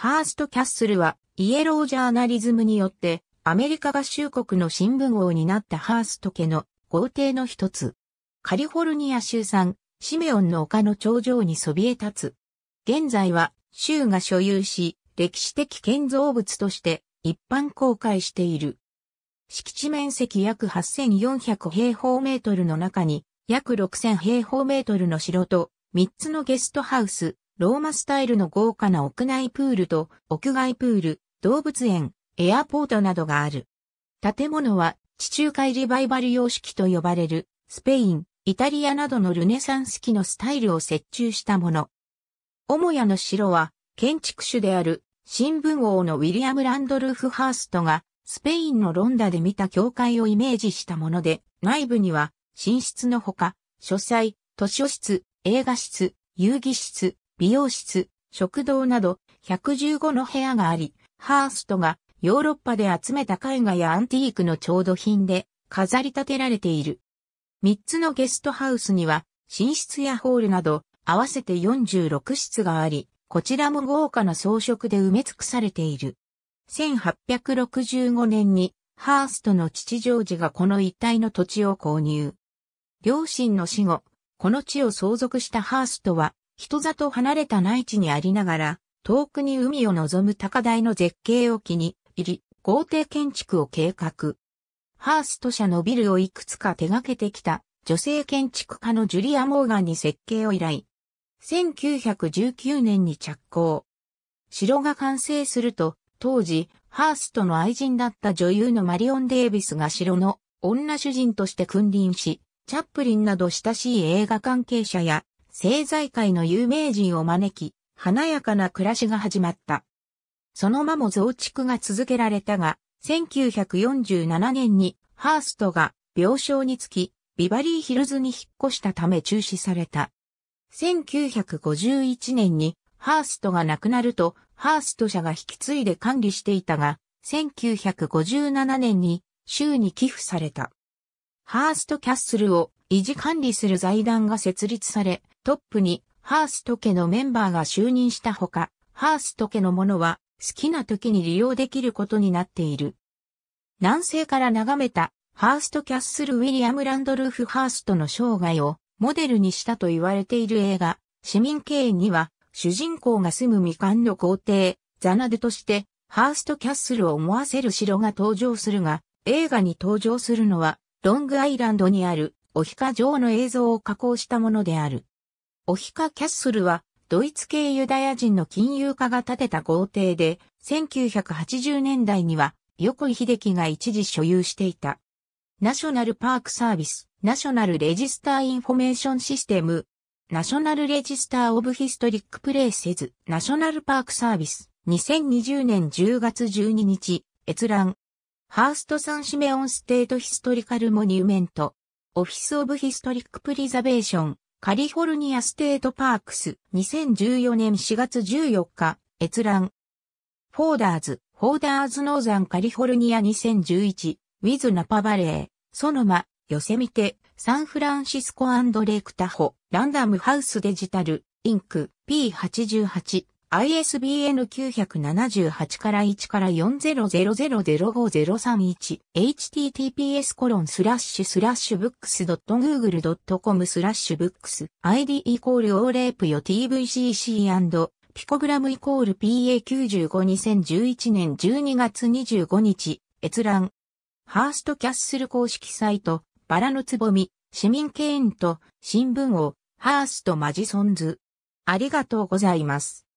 ハースト・キャッスルは、イエロージャーナリズムによって、アメリカ合衆国の新聞王になったハースト家の豪邸の一つ。カリフォルニア州産、シメオンの丘の頂上にそびえ立つ。現在は、州が所有し、歴史的建造物として一般公開している。敷地面積約8400平方メートルの中に、約6000平方メートルの城と、3つのゲストハウス、ローマスタイルの豪華な屋内プールと屋外プール、動物園、エアポートなどがある。建物は地中海リバイバル様式と呼ばれるスペイン、イタリアなどのルネサンス期のスタイルを設置したもの。母屋の城は建築主である新聞王のウィリアム・ランドルフ・ハーストがスペインのロンダで見た教会をイメージしたもので、内部には寝室のほか、書斎、図書室、映画室、遊戯室、美容室、食堂など115の部屋があり、ハーストがヨーロッパで集めた絵画やアンティークの調度品で飾り立てられている。3つのゲストハウスには寝室やホールなど合わせて46室があり、こちらも豪華な装飾で埋め尽くされている。1865年にハーストの父ジョージがこの一帯の土地を購入。両親の死後、この地を相続したハーストは人里離れた内地にありながら、遠くに海を望む高台の絶景を気に入り、豪邸建築を計画。ハースト社のビルをいくつか手掛けてきた女性建築家のジュリア・モーガンに設計を依頼。1919年に着工。城が完成すると、当時、ハーストの愛人だった女優のマリオン・デイビスが城の女主人として君臨し、チャップリンなど親しい映画関係者や政財界の有名人を招き、華やかな暮らしが始まった。その間も増築が続けられたが、1947年にハーストが病床につき、ビバリーヒルズに引っ越したため中止された。1951年にハーストが亡くなると、ハースト社が引き継いで管理していたが、1957年に州に寄付された。ハーストキャッスルを維持管理する財団が設立され、トップにハースト家のメンバーが就任したほか、ハースト家のものは好きな時に利用できることになっている。南西から眺めたハーストキャッスルウィリアム・ランドルーフ・ハーストの生涯をモデルにしたと言われている映画、市民経営には主人公が住む未完の皇帝、ザナドとしてハーストキャッスルを思わせる城が登場するが、映画に登場するのはロングアイランドにあるオヒカ城の映像を加工したものである。オヒカ・キャッスルは、ドイツ系ユダヤ人の金融家が建てた豪邸で、1980年代には、横井秀樹が一時所有していた。ナショナルパークサービス、ナショナルレジスターインフォメーションシステム、ナショナルレジスターオブヒストリックプレイセズ、ナショナルパークサービス、2020年10月12日、閲覧。ハースト・サン・シメオン・ステート・ヒストリカル・モニュメント、オフィス・オブ・ヒストリック・プリザベーション、カリフォルニアステートパークス2014年4月14日閲覧フォーダーズフォーダーズノーザンカリフォルニア2011ウィズナパバレーソノマヨセミテサンフランシスコレイクタホランダムハウスデジタルインク P88 ISBN 978から1から4 0 0 0 0 5 0 3 1 https コロンスラッシュスラッシュブックス .google.com スラッシュブックス id イコールオーレープよ tvcc& ピコグラムイコール PA95-2011 年12月25日閲覧ハーストキャッスル公式サイトバラのつぼみ市民ケーンと新聞をハーストマジソンズありがとうございます。